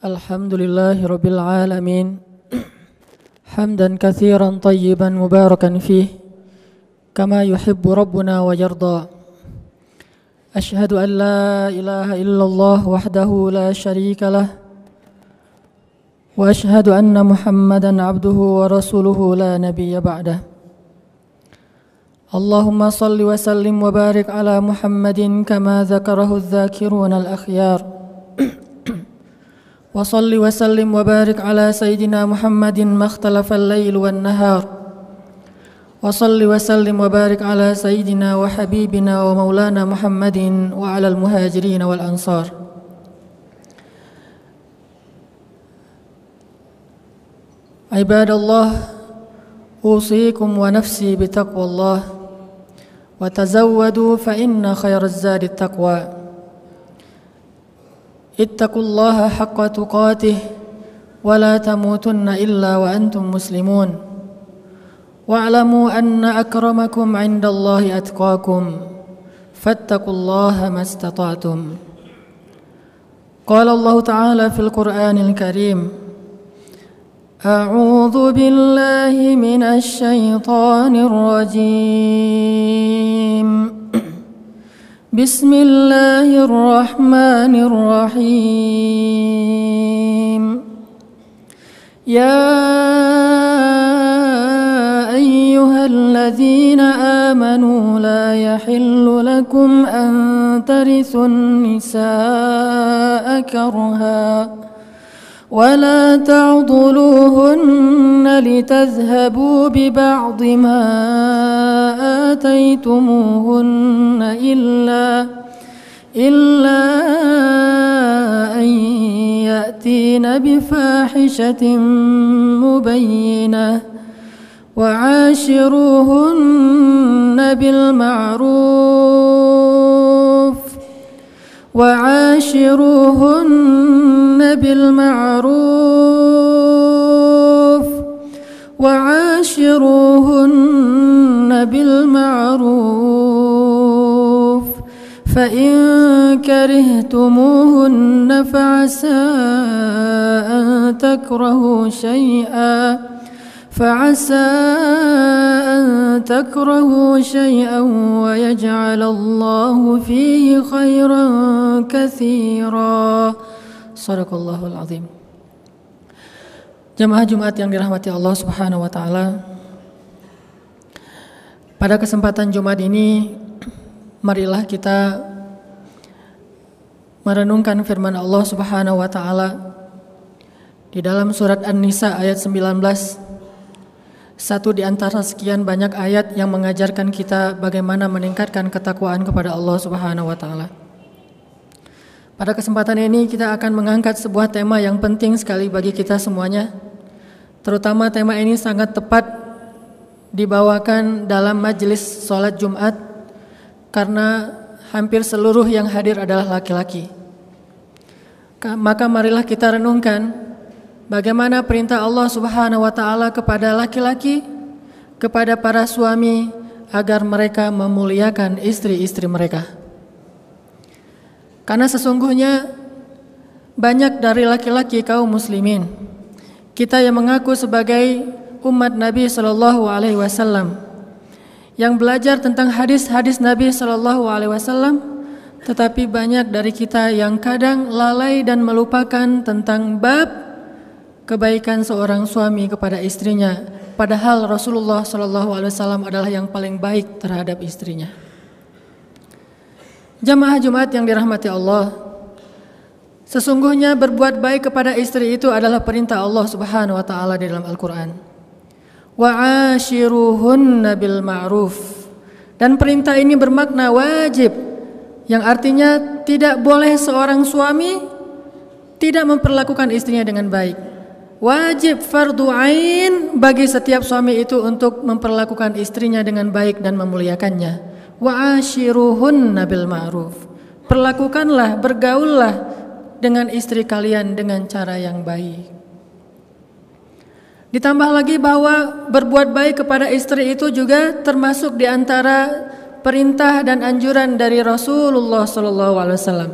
الحمد لله رب العالمين حمدا كثيرا طيبا مباركا فيه كما يحب ربنا ويرضى أشهد أن لا إله إلا الله وحده لا شريك له وأشهد أن محمدا عبده ورسوله لا نبي بعده اللهم صل وسلم وبارك على محمد كما ذكره الذاكرون الأخيار وصل وسلم وبارك على سيدنا محمد ما اختلف الليل والنهار وصل وسلم وبارك على سيدنا وحبيبنا ومولانا محمد وعلى المهاجرين والأنصار عباد الله أوصيكم ونفسي بتقوى الله وتزودوا فإن خير الزاد التقوى اتقوا الله حق تقاته ولا تموتن الا وانتم مسلمون واعلموا ان اكرمكم عند الله اتقاكم فاتقوا الله ما استطعتم قال الله تعالى في القران الكريم اعوذ بالله من الشيطان الرجيم بسم الله الرحمن الرحيم يا ايها الذين امنوا لا يحل لكم ان ترثوا النساء كرها ولا تعضلوهن لتذهبوا ببعض ما آتيتموهن إلا إلا أن يأتين بفاحشة مبينة وعاشروهن بالمعروف وعاشروهن بالمعروف وعاشروهن بالمعروف فإن كرهتموهن فعسى أن تكرهوا شيئا فعسى أن تكرهوا شيئا ويجعل الله فيه خيرا كثيرا صدق الله العظيم Jemaah Jumat yang dirahmati Allah Subhanahu wa taala. Pada kesempatan Jumat ini marilah kita merenungkan firman Allah Subhanahu wa taala di dalam surat An-Nisa ayat 19 satu di antara sekian banyak ayat yang mengajarkan kita bagaimana meningkatkan ketakwaan kepada Allah Subhanahu wa taala. Pada kesempatan ini kita akan mengangkat sebuah tema yang penting sekali bagi kita semuanya. Terutama tema ini sangat tepat dibawakan dalam majelis sholat Jumat karena hampir seluruh yang hadir adalah laki-laki. Maka marilah kita renungkan Bagaimana perintah Allah Subhanahu wa taala kepada laki-laki kepada para suami agar mereka memuliakan istri-istri mereka. Karena sesungguhnya banyak dari laki-laki kaum muslimin kita yang mengaku sebagai umat Nabi Shallallahu alaihi wasallam yang belajar tentang hadis-hadis Nabi Shallallahu alaihi wasallam tetapi banyak dari kita yang kadang lalai dan melupakan tentang bab kebaikan seorang suami kepada istrinya, padahal Rasulullah Shallallahu Alaihi Wasallam adalah yang paling baik terhadap istrinya. Jamaah Jumat yang dirahmati Allah, sesungguhnya berbuat baik kepada istri itu adalah perintah Allah Subhanahu Wa Taala di dalam Al-Quran. Wa'ashiruhunna bil ma'ruf Dan perintah ini bermakna wajib Yang artinya tidak boleh seorang suami Tidak memperlakukan istrinya dengan baik Wajib fardu ain bagi setiap suami itu untuk memperlakukan istrinya dengan baik dan memuliakannya. Wa ashiruhun nabil ma'ruf. Perlakukanlah, bergaullah dengan istri kalian dengan cara yang baik. Ditambah lagi bahwa berbuat baik kepada istri itu juga termasuk di antara perintah dan anjuran dari Rasulullah Sallallahu Alaihi Wasallam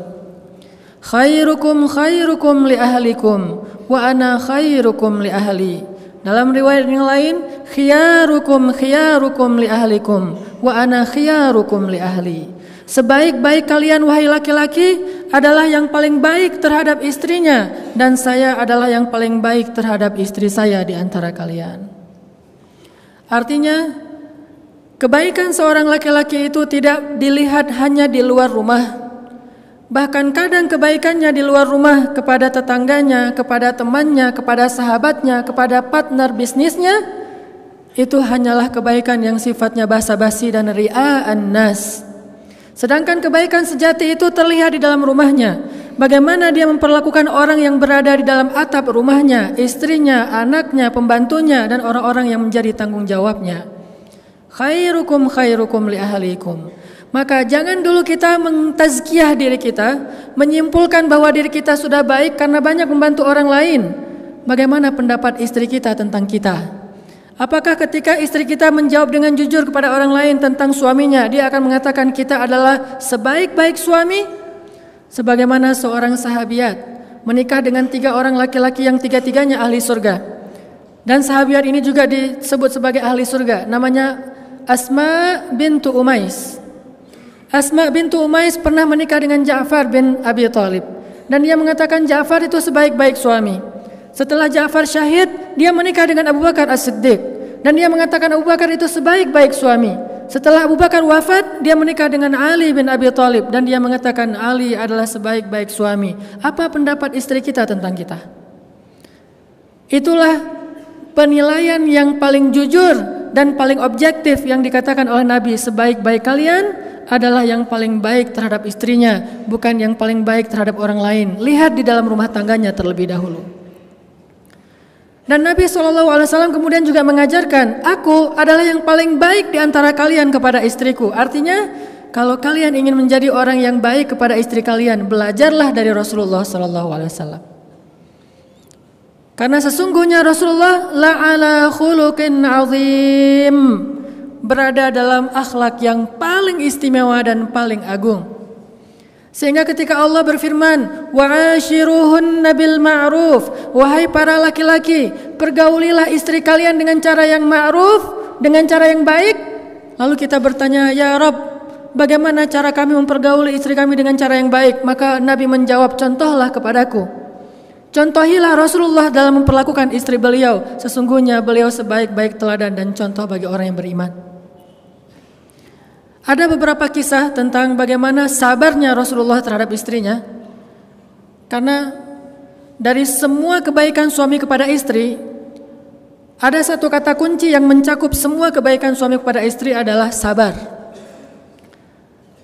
khairukum khairukum li ahlikum wa ana khairukum li ahli. Dalam riwayat yang lain, khiyarukum khiyarukum li ahlikum wa ana khiyarukum li ahli. Sebaik-baik kalian wahai laki-laki adalah yang paling baik terhadap istrinya dan saya adalah yang paling baik terhadap istri saya di antara kalian. Artinya, kebaikan seorang laki-laki itu tidak dilihat hanya di luar rumah, Bahkan kadang kebaikannya di luar rumah kepada tetangganya, kepada temannya, kepada sahabatnya, kepada partner bisnisnya itu hanyalah kebaikan yang sifatnya basa-basi dan ria'an nas. Sedangkan kebaikan sejati itu terlihat di dalam rumahnya. Bagaimana dia memperlakukan orang yang berada di dalam atap rumahnya, istrinya, anaknya, pembantunya dan orang-orang yang menjadi tanggung jawabnya. Khairukum khairukum li ahlikum. Maka jangan dulu kita mentazkiyah diri kita, menyimpulkan bahwa diri kita sudah baik karena banyak membantu orang lain. Bagaimana pendapat istri kita tentang kita? Apakah ketika istri kita menjawab dengan jujur kepada orang lain tentang suaminya, dia akan mengatakan kita adalah sebaik-baik suami? Sebagaimana seorang sahabiat menikah dengan tiga orang laki-laki yang tiga-tiganya ahli surga. Dan sahabiat ini juga disebut sebagai ahli surga, namanya Asma bintu Umais. Asma bintu Umais pernah menikah dengan Ja'far bin Abi Talib dan dia mengatakan Ja'far itu sebaik-baik suami. Setelah Ja'far syahid, dia menikah dengan Abu Bakar As-Siddiq dan dia mengatakan Abu Bakar itu sebaik-baik suami. Setelah Abu Bakar wafat, dia menikah dengan Ali bin Abi Talib dan dia mengatakan Ali adalah sebaik-baik suami. Apa pendapat istri kita tentang kita? Itulah penilaian yang paling jujur dan paling objektif yang dikatakan oleh Nabi sebaik-baik kalian adalah yang paling baik terhadap istrinya, bukan yang paling baik terhadap orang lain. Lihat di dalam rumah tangganya terlebih dahulu. Dan Nabi SAW kemudian juga mengajarkan, aku adalah yang paling baik di antara kalian kepada istriku. Artinya, kalau kalian ingin menjadi orang yang baik kepada istri kalian, belajarlah dari Rasulullah SAW. Karena sesungguhnya Rasulullah la ala khuluqin azim berada dalam akhlak yang paling istimewa dan paling agung. Sehingga ketika Allah berfirman, ashiruhun nabil ma'ruf," wahai para laki-laki, pergaulilah istri kalian dengan cara yang ma'ruf, dengan cara yang baik. Lalu kita bertanya, "Ya Rob, bagaimana cara kami mempergauli istri kami dengan cara yang baik?" Maka Nabi menjawab, "Contohlah kepadaku." Contohilah Rasulullah dalam memperlakukan istri beliau. Sesungguhnya beliau sebaik-baik teladan dan contoh bagi orang yang beriman. Ada beberapa kisah tentang bagaimana sabarnya Rasulullah terhadap istrinya. Karena dari semua kebaikan suami kepada istri, ada satu kata kunci yang mencakup semua kebaikan suami kepada istri adalah sabar.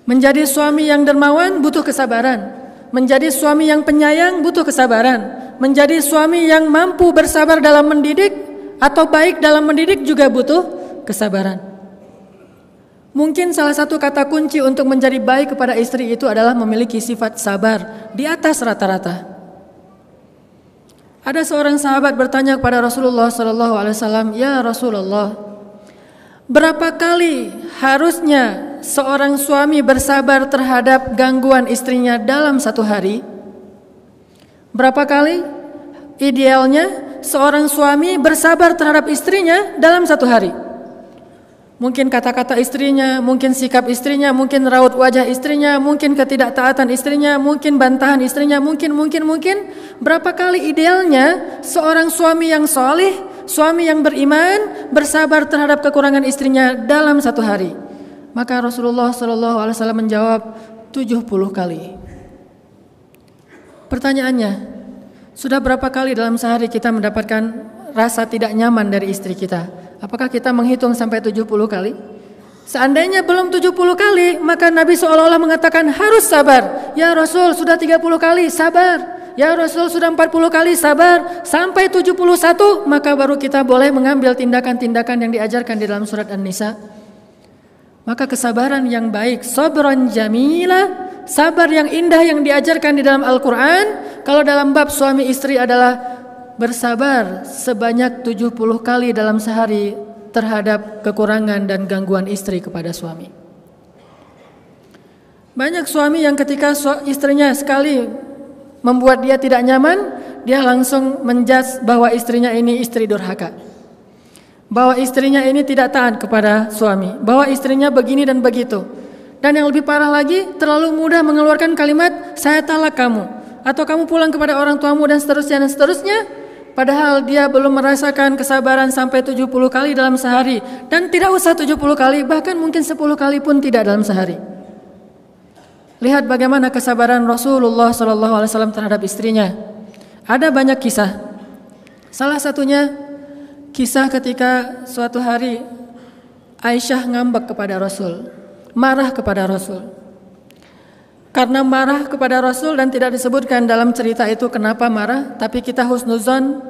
Menjadi suami yang dermawan butuh kesabaran. Menjadi suami yang penyayang butuh kesabaran. Menjadi suami yang mampu bersabar dalam mendidik atau baik dalam mendidik juga butuh kesabaran. Mungkin salah satu kata kunci untuk menjadi baik kepada istri itu adalah memiliki sifat sabar di atas rata-rata. Ada seorang sahabat bertanya kepada Rasulullah Shallallahu Alaihi Wasallam, ya Rasulullah, berapa kali harusnya seorang suami bersabar terhadap gangguan istrinya dalam satu hari? Berapa kali idealnya seorang suami bersabar terhadap istrinya dalam satu hari? Mungkin kata-kata istrinya, mungkin sikap istrinya, mungkin raut wajah istrinya, mungkin ketidaktaatan istrinya, mungkin bantahan istrinya, mungkin, mungkin, mungkin. Berapa kali idealnya seorang suami yang soleh, suami yang beriman, bersabar terhadap kekurangan istrinya dalam satu hari. Maka Rasulullah Shallallahu Alaihi Wasallam menjawab 70 kali. Pertanyaannya, sudah berapa kali dalam sehari kita mendapatkan rasa tidak nyaman dari istri kita? Apakah kita menghitung sampai 70 kali? Seandainya belum 70 kali, maka Nabi seolah-olah mengatakan harus sabar. Ya Rasul sudah 30 kali, sabar. Ya Rasul sudah 40 kali, sabar. Sampai 71, maka baru kita boleh mengambil tindakan-tindakan yang diajarkan di dalam surat An-Nisa. Maka kesabaran yang baik, Sobron jamila, sabar yang indah yang diajarkan di dalam Al-Quran. Kalau dalam bab suami istri adalah bersabar sebanyak 70 kali dalam sehari terhadap kekurangan dan gangguan istri kepada suami. Banyak suami yang ketika istrinya sekali membuat dia tidak nyaman, dia langsung menjas bahwa istrinya ini istri durhaka. Bahwa istrinya ini tidak taat kepada suami, bahwa istrinya begini dan begitu. Dan yang lebih parah lagi, terlalu mudah mengeluarkan kalimat saya talak kamu atau kamu pulang kepada orang tuamu dan seterusnya dan seterusnya Padahal dia belum merasakan kesabaran sampai 70 kali dalam sehari dan tidak usah 70 kali bahkan mungkin 10 kali pun tidak dalam sehari. Lihat bagaimana kesabaran Rasulullah Shallallahu alaihi wasallam terhadap istrinya. Ada banyak kisah. Salah satunya kisah ketika suatu hari Aisyah ngambek kepada Rasul, marah kepada Rasul. Karena marah kepada Rasul dan tidak disebutkan dalam cerita itu kenapa marah, tapi kita husnuzon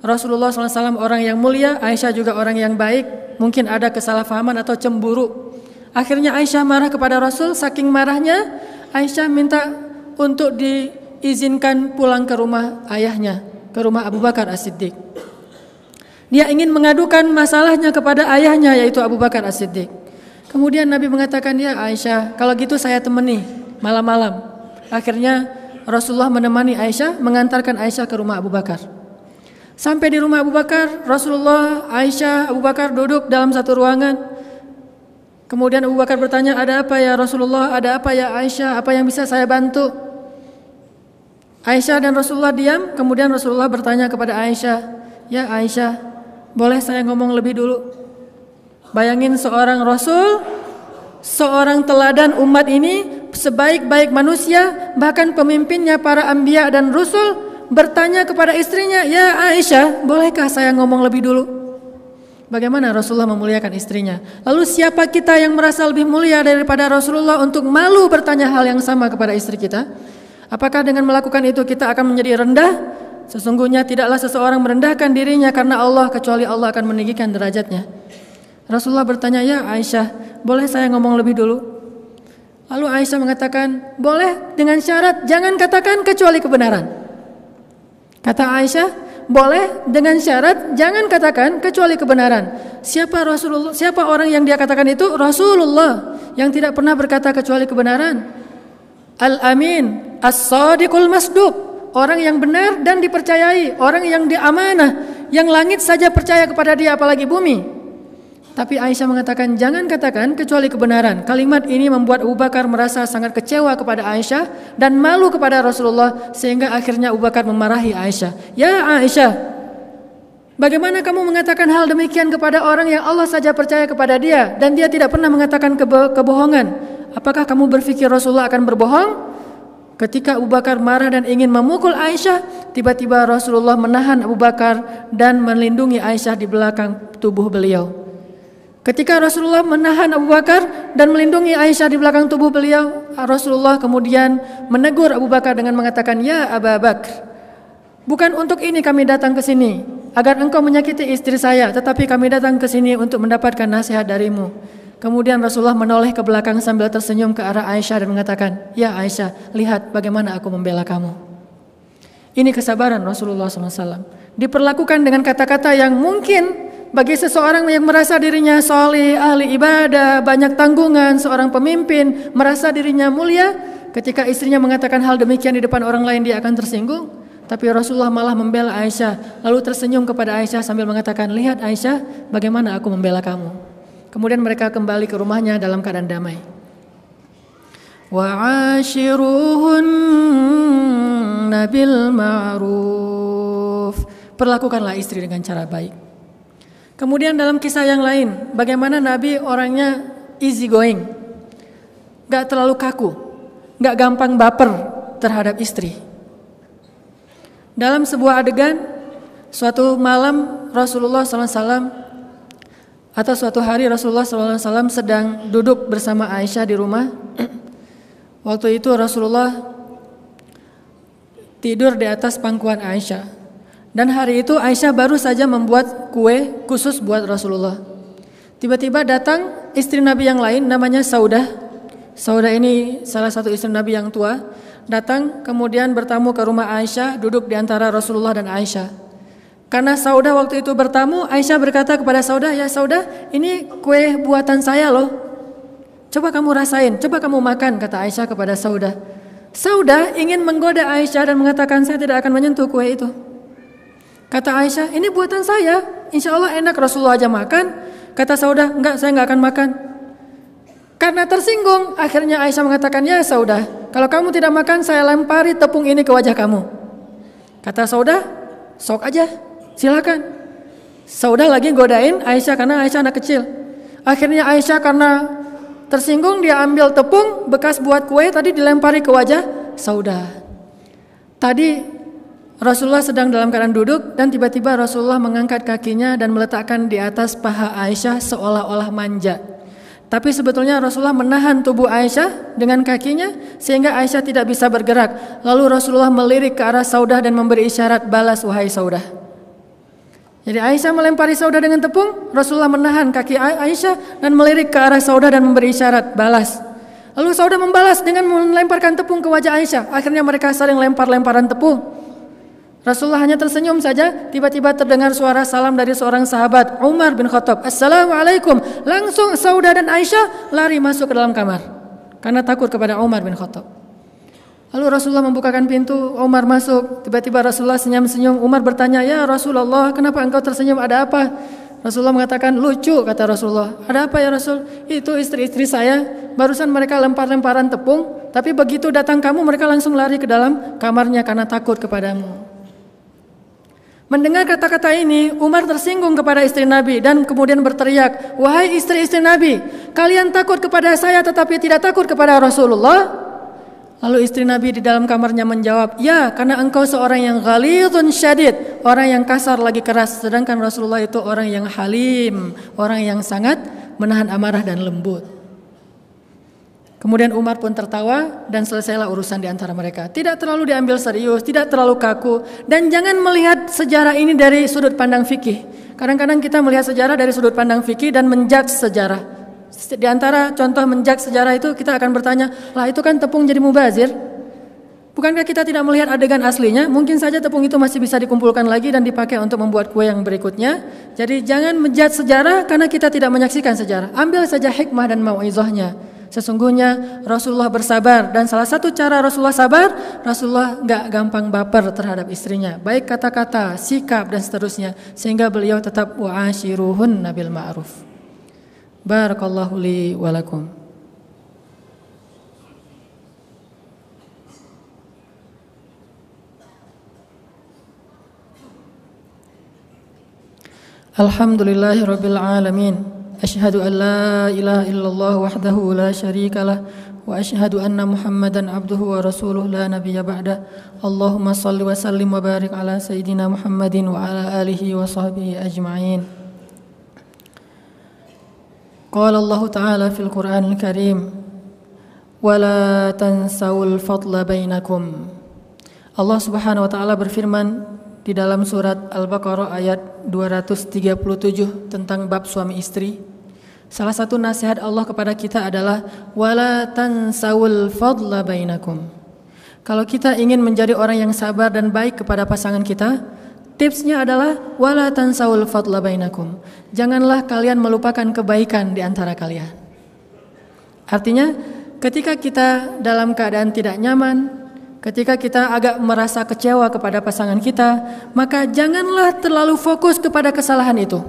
Rasulullah SAW orang yang mulia, Aisyah juga orang yang baik, mungkin ada kesalahpahaman atau cemburu. Akhirnya Aisyah marah kepada Rasul, saking marahnya Aisyah minta untuk diizinkan pulang ke rumah ayahnya, ke rumah Abu Bakar As-Siddiq. Dia ingin mengadukan masalahnya kepada ayahnya yaitu Abu Bakar As-Siddiq. Kemudian Nabi mengatakan, "Ya Aisyah, kalau gitu saya temani." malam-malam. Akhirnya Rasulullah menemani Aisyah mengantarkan Aisyah ke rumah Abu Bakar. Sampai di rumah Abu Bakar, Rasulullah, Aisyah, Abu Bakar duduk dalam satu ruangan. Kemudian Abu Bakar bertanya, "Ada apa ya Rasulullah? Ada apa ya Aisyah? Apa yang bisa saya bantu?" Aisyah dan Rasulullah diam, kemudian Rasulullah bertanya kepada Aisyah, "Ya Aisyah, boleh saya ngomong lebih dulu?" Bayangin seorang rasul, seorang teladan umat ini sebaik-baik manusia, bahkan pemimpinnya para ambia dan rusul, bertanya kepada istrinya, "Ya Aisyah, bolehkah saya ngomong lebih dulu?" Bagaimana Rasulullah memuliakan istrinya? Lalu siapa kita yang merasa lebih mulia daripada Rasulullah untuk malu bertanya hal yang sama kepada istri kita? Apakah dengan melakukan itu kita akan menjadi rendah? Sesungguhnya tidaklah seseorang merendahkan dirinya karena Allah kecuali Allah akan meninggikan derajatnya. Rasulullah bertanya, "Ya Aisyah, boleh saya ngomong lebih dulu?" Lalu Aisyah mengatakan, boleh dengan syarat jangan katakan kecuali kebenaran. Kata Aisyah, boleh dengan syarat jangan katakan kecuali kebenaran. Siapa Rasulullah? Siapa orang yang dia katakan itu? Rasulullah yang tidak pernah berkata kecuali kebenaran. Al-Amin, As-Sadiqul Masduq, orang yang benar dan dipercayai, orang yang diamanah, yang langit saja percaya kepada dia apalagi bumi. Tapi Aisyah mengatakan jangan katakan kecuali kebenaran. Kalimat ini membuat Abu Bakar merasa sangat kecewa kepada Aisyah dan malu kepada Rasulullah sehingga akhirnya Abu Bakar memarahi Aisyah. Ya Aisyah, Bagaimana kamu mengatakan hal demikian kepada orang yang Allah saja percaya kepada dia dan dia tidak pernah mengatakan kebo kebohongan? Apakah kamu berpikir Rasulullah akan berbohong? Ketika Abu Bakar marah dan ingin memukul Aisyah, tiba-tiba Rasulullah menahan Abu Bakar dan melindungi Aisyah di belakang tubuh beliau. Ketika Rasulullah menahan Abu Bakar dan melindungi Aisyah di belakang tubuh beliau, Rasulullah kemudian menegur Abu Bakar dengan mengatakan, "Ya Abu Bakar, bukan untuk ini kami datang ke sini, agar engkau menyakiti istri saya, tetapi kami datang ke sini untuk mendapatkan nasihat darimu." Kemudian Rasulullah menoleh ke belakang sambil tersenyum ke arah Aisyah dan mengatakan, "Ya Aisyah, lihat bagaimana aku membela kamu." Ini kesabaran Rasulullah SAW. Diperlakukan dengan kata-kata yang mungkin bagi seseorang yang merasa dirinya soleh, ahli ibadah, banyak tanggungan, seorang pemimpin, merasa dirinya mulia, ketika istrinya mengatakan hal demikian di depan orang lain dia akan tersinggung. Tapi Rasulullah malah membela Aisyah, lalu tersenyum kepada Aisyah sambil mengatakan, lihat Aisyah bagaimana aku membela kamu. Kemudian mereka kembali ke rumahnya dalam keadaan damai. Wa'ashiruhunna nabil ma'ruf. Perlakukanlah istri dengan cara baik. Kemudian dalam kisah yang lain, bagaimana Nabi orangnya easy going, nggak terlalu kaku, nggak gampang baper terhadap istri. Dalam sebuah adegan, suatu malam Rasulullah SAW atau suatu hari Rasulullah SAW sedang duduk bersama Aisyah di rumah. Waktu itu Rasulullah tidur di atas pangkuan Aisyah. Dan hari itu Aisyah baru saja membuat kue khusus buat Rasulullah. Tiba-tiba datang istri Nabi yang lain namanya Saudah. Saudah ini salah satu istri Nabi yang tua. Datang kemudian bertamu ke rumah Aisyah duduk di antara Rasulullah dan Aisyah. Karena Saudah waktu itu bertamu, Aisyah berkata kepada Saudah, ya Saudah ini kue buatan saya loh. Coba kamu rasain, coba kamu makan, kata Aisyah kepada Saudah. Saudah ingin menggoda Aisyah dan mengatakan saya tidak akan menyentuh kue itu. Kata Aisyah, ini buatan saya. Insya Allah enak Rasulullah aja makan. Kata Saudah, enggak saya enggak akan makan. Karena tersinggung, akhirnya Aisyah mengatakan, ya Saudah, kalau kamu tidak makan, saya lempari tepung ini ke wajah kamu. Kata Saudah, sok aja, silakan. Saudah lagi godain Aisyah karena Aisyah anak kecil. Akhirnya Aisyah karena tersinggung dia ambil tepung bekas buat kue tadi dilempari ke wajah Saudah. Tadi Rasulullah sedang dalam keadaan duduk dan tiba-tiba Rasulullah mengangkat kakinya dan meletakkan di atas paha Aisyah seolah-olah manja. Tapi sebetulnya Rasulullah menahan tubuh Aisyah dengan kakinya sehingga Aisyah tidak bisa bergerak. Lalu Rasulullah melirik ke arah Saudah dan memberi isyarat balas wahai Saudah. Jadi Aisyah melempari Saudah dengan tepung, Rasulullah menahan kaki Aisyah dan melirik ke arah Saudah dan memberi isyarat balas. Lalu Saudah membalas dengan melemparkan tepung ke wajah Aisyah. Akhirnya mereka saling lempar-lemparan tepung. Rasulullah hanya tersenyum saja, tiba-tiba terdengar suara salam dari seorang sahabat, Umar bin Khattab. Assalamualaikum. Langsung Saudah dan Aisyah lari masuk ke dalam kamar karena takut kepada Umar bin Khattab. Lalu Rasulullah membukakan pintu, Umar masuk. Tiba-tiba Rasulullah senyum-senyum. Umar bertanya, "Ya Rasulullah, kenapa engkau tersenyum? Ada apa?" Rasulullah mengatakan, "Lucu," kata Rasulullah. "Ada apa ya Rasul?" "Itu istri-istri saya. Barusan mereka lempar-lemparan tepung, tapi begitu datang kamu mereka langsung lari ke dalam kamarnya karena takut kepadamu." Mendengar kata-kata ini, Umar tersinggung kepada istri Nabi dan kemudian berteriak, "Wahai istri-istri Nabi, kalian takut kepada saya tetapi tidak takut kepada Rasulullah?" Lalu istri Nabi di dalam kamarnya menjawab, "Ya, karena engkau seorang yang ghalidun syadid, orang yang kasar lagi keras, sedangkan Rasulullah itu orang yang halim, orang yang sangat menahan amarah dan lembut." Kemudian Umar pun tertawa dan selesailah urusan di antara mereka. Tidak terlalu diambil serius, tidak terlalu kaku dan jangan melihat sejarah ini dari sudut pandang fikih. Kadang-kadang kita melihat sejarah dari sudut pandang fikih dan menjudge sejarah. Di antara contoh menjudge sejarah itu kita akan bertanya, "Lah itu kan tepung jadi mubazir?" Bukankah kita tidak melihat adegan aslinya? Mungkin saja tepung itu masih bisa dikumpulkan lagi dan dipakai untuk membuat kue yang berikutnya. Jadi jangan menjudge sejarah karena kita tidak menyaksikan sejarah. Ambil saja hikmah dan mauizahnya. Sesungguhnya Rasulullah bersabar dan salah satu cara Rasulullah sabar, Rasulullah nggak gampang baper terhadap istrinya, baik kata-kata, sikap dan seterusnya, sehingga beliau tetap wa'ashiruhun nabil ma'ruf. Barakallahu li walakum. Alhamdulillahirabbil alamin. أشهد أن لا إله إلا الله وحده لا شريك له وأشهد أن محمدا عبده ورسوله لا نبي بعده اللهم صل وسلم وبارك على سيدنا محمد وعلى آله وصحبه أجمعين قال الله تعالى في القرآن الكريم ولا تنسوا الفضل بينكم الله سبحانه وتعالى taala di dalam surat Al-Baqarah ayat 237 tentang bab suami istri. Salah satu nasihat Allah kepada kita adalah wala tansawul fadla bainakum. Kalau kita ingin menjadi orang yang sabar dan baik kepada pasangan kita, tipsnya adalah wala tansawul fadla bainakum. Janganlah kalian melupakan kebaikan di antara kalian. Artinya, ketika kita dalam keadaan tidak nyaman, Ketika kita agak merasa kecewa kepada pasangan kita, maka janganlah terlalu fokus kepada kesalahan itu.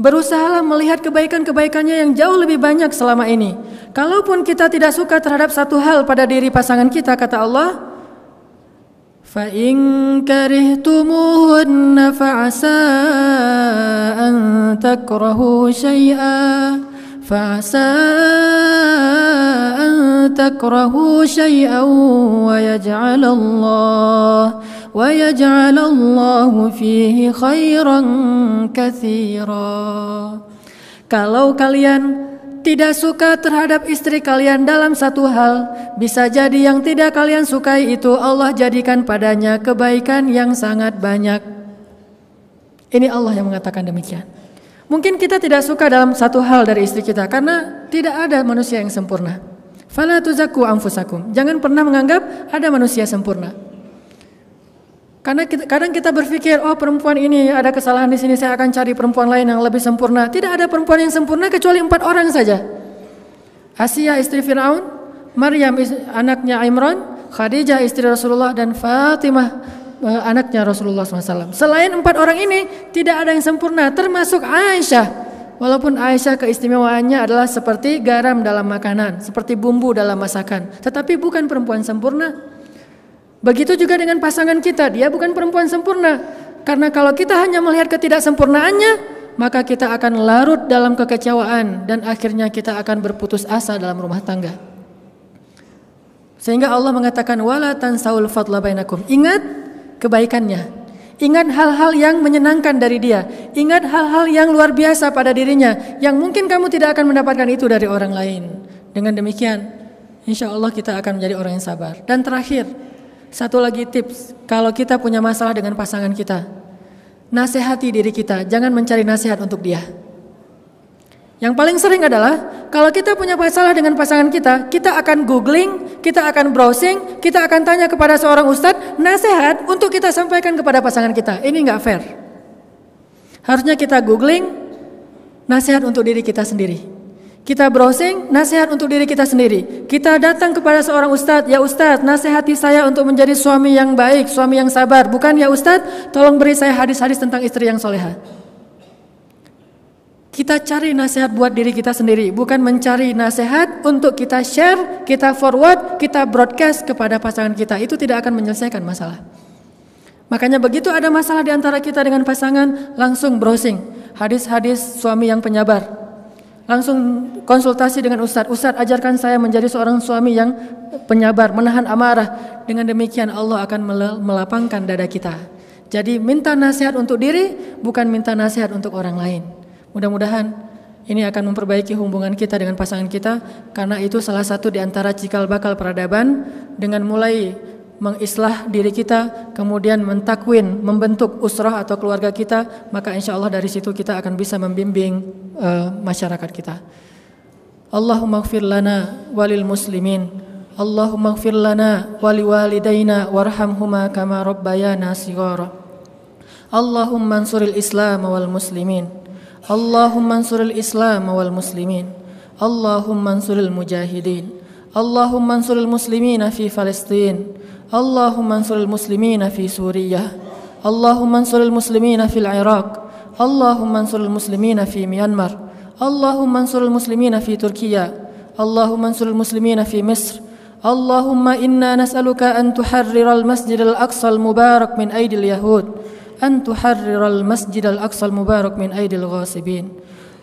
Berusahalah melihat kebaikan-kebaikannya yang jauh lebih banyak selama ini. Kalaupun kita tidak suka terhadap satu hal pada diri pasangan kita, kata Allah, in كَرِهْتُمُوهُنَّ فَعَسَىٰ an takrahu شَيْئًا فعسى أن تكرهوا شيئا ويجعل الله ويجعل الله فيه خيرا كثيرا Kalau kalian tidak suka terhadap istri kalian dalam satu hal, bisa jadi yang tidak kalian sukai itu Allah jadikan padanya kebaikan yang sangat banyak. Ini Allah yang mengatakan demikian. Mungkin kita tidak suka dalam satu hal dari istri kita karena tidak ada manusia yang sempurna. Fala tuzaku anfusakum. Jangan pernah menganggap ada manusia sempurna. Karena kita, kadang kita berpikir, oh perempuan ini ada kesalahan di sini, saya akan cari perempuan lain yang lebih sempurna. Tidak ada perempuan yang sempurna kecuali empat orang saja. Asia istri Fir'aun, Maryam anaknya Imran, Khadijah istri Rasulullah dan Fatimah Eh, anaknya Rasulullah SAW. Selain empat orang ini tidak ada yang sempurna termasuk Aisyah. Walaupun Aisyah keistimewaannya adalah seperti garam dalam makanan, seperti bumbu dalam masakan. Tetapi bukan perempuan sempurna. Begitu juga dengan pasangan kita, dia bukan perempuan sempurna. Karena kalau kita hanya melihat ketidaksempurnaannya, maka kita akan larut dalam kekecewaan dan akhirnya kita akan berputus asa dalam rumah tangga. Sehingga Allah mengatakan wala tansaul fadla bainakum. Ingat kebaikannya. Ingat hal-hal yang menyenangkan dari dia. Ingat hal-hal yang luar biasa pada dirinya yang mungkin kamu tidak akan mendapatkan itu dari orang lain. Dengan demikian, insya Allah kita akan menjadi orang yang sabar. Dan terakhir, satu lagi tips, kalau kita punya masalah dengan pasangan kita, nasihati diri kita, jangan mencari nasihat untuk dia. Yang paling sering adalah kalau kita punya masalah dengan pasangan kita, kita akan googling, kita akan browsing, kita akan tanya kepada seorang ustadz nasihat untuk kita sampaikan kepada pasangan kita. Ini nggak fair. Harusnya kita googling nasihat untuk diri kita sendiri. Kita browsing nasihat untuk diri kita sendiri. Kita datang kepada seorang ustadz, ya ustadz, nasihati saya untuk menjadi suami yang baik, suami yang sabar. Bukan ya ustadz, tolong beri saya hadis-hadis tentang istri yang soleha. Kita cari nasihat buat diri kita sendiri, bukan mencari nasihat untuk kita share, kita forward, kita broadcast kepada pasangan kita. Itu tidak akan menyelesaikan masalah. Makanya begitu ada masalah di antara kita dengan pasangan, langsung browsing hadis-hadis suami yang penyabar. Langsung konsultasi dengan ustadz. Ustadz ajarkan saya menjadi seorang suami yang penyabar, menahan amarah. Dengan demikian Allah akan melapangkan dada kita. Jadi minta nasihat untuk diri bukan minta nasihat untuk orang lain. Mudah-mudahan ini akan memperbaiki hubungan kita dengan pasangan kita karena itu salah satu di antara cikal bakal peradaban dengan mulai mengislah diri kita, kemudian mentakwin, membentuk usrah atau keluarga kita, maka insya Allah dari situ kita akan bisa membimbing uh, masyarakat kita. Allahumma gfir lana walil muslimin. Allahumma gfir lana wali walidayna warhamhuma kama rabbayana sigara. Allahumma ansuril islam wal muslimin. اللهم انصر الإسلام والمسلمين اللهم انصر المجاهدين اللهم انصر المسلمين في فلسطين اللهم انصر المسلمين في سوريا اللهم انصر المسلمين في العراق اللهم انصر المسلمين في ميانمار اللهم انصر المسلمين في تركيا اللهم انصر المسلمين في مصر اللهم انا نسالك ان تحرر المسجد الاقصى المبارك من ايدي اليهود أن تحرر المسجد الأقصى المبارك من أيدي الغاصبين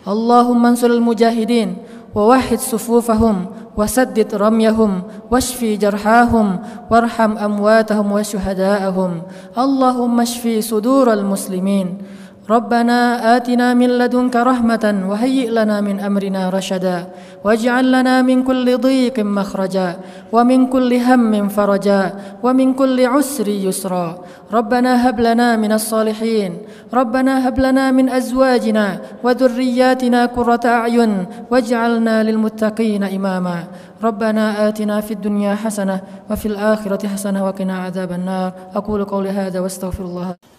اللهم انصر المجاهدين ووحد صفوفهم وسدد رميهم واشفي جرحاهم وارحم أمواتهم وشهداءهم اللهم اشفي صدور المسلمين ربنا آتنا من لدنك رحمة وهيئ لنا من أمرنا رشدا واجعل لنا من كل ضيق مخرجا ومن كل هم فرجا ومن كل عسر يسرا ربنا هب لنا من الصالحين ربنا هب لنا من أزواجنا وذرياتنا قرة أعين واجعلنا للمتقين إماما ربنا آتنا في الدنيا حسنة وفي الآخرة حسنة وقنا عذاب النار أقول قولي هذا واستغفر الله